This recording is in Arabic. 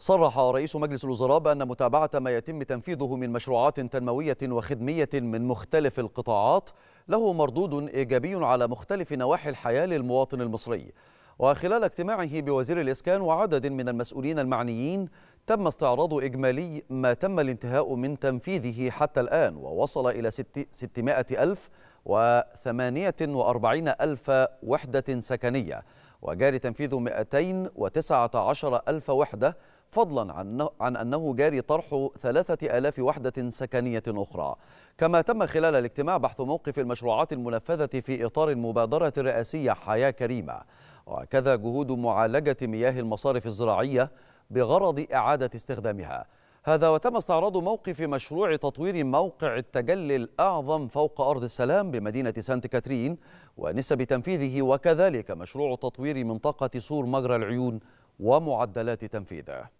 صرح رئيس مجلس الوزراء بأن متابعة ما يتم تنفيذه من مشروعات تنموية وخدمية من مختلف القطاعات له مردود إيجابي على مختلف نواحي الحياة للمواطن المصري وخلال اجتماعه بوزير الإسكان وعدد من المسؤولين المعنيين تم استعراض إجمالي ما تم الانتهاء من تنفيذه حتى الآن ووصل إلى 600 ألف و48 ألف وحدة سكنية وجاري تنفيذ 219 ألف وحدة فضلا عن, أنه جاري طرح ثلاثة ألاف وحدة سكنية أخرى كما تم خلال الاجتماع بحث موقف المشروعات المنفذة في إطار المبادرة الرئاسية حياة كريمة وكذا جهود معالجة مياه المصارف الزراعية بغرض إعادة استخدامها هذا وتم استعراض موقف مشروع تطوير موقع التجلي الأعظم فوق أرض السلام بمدينة سانت كاترين ونسب تنفيذه وكذلك مشروع تطوير منطقة سور مجرى العيون ومعدلات تنفيذه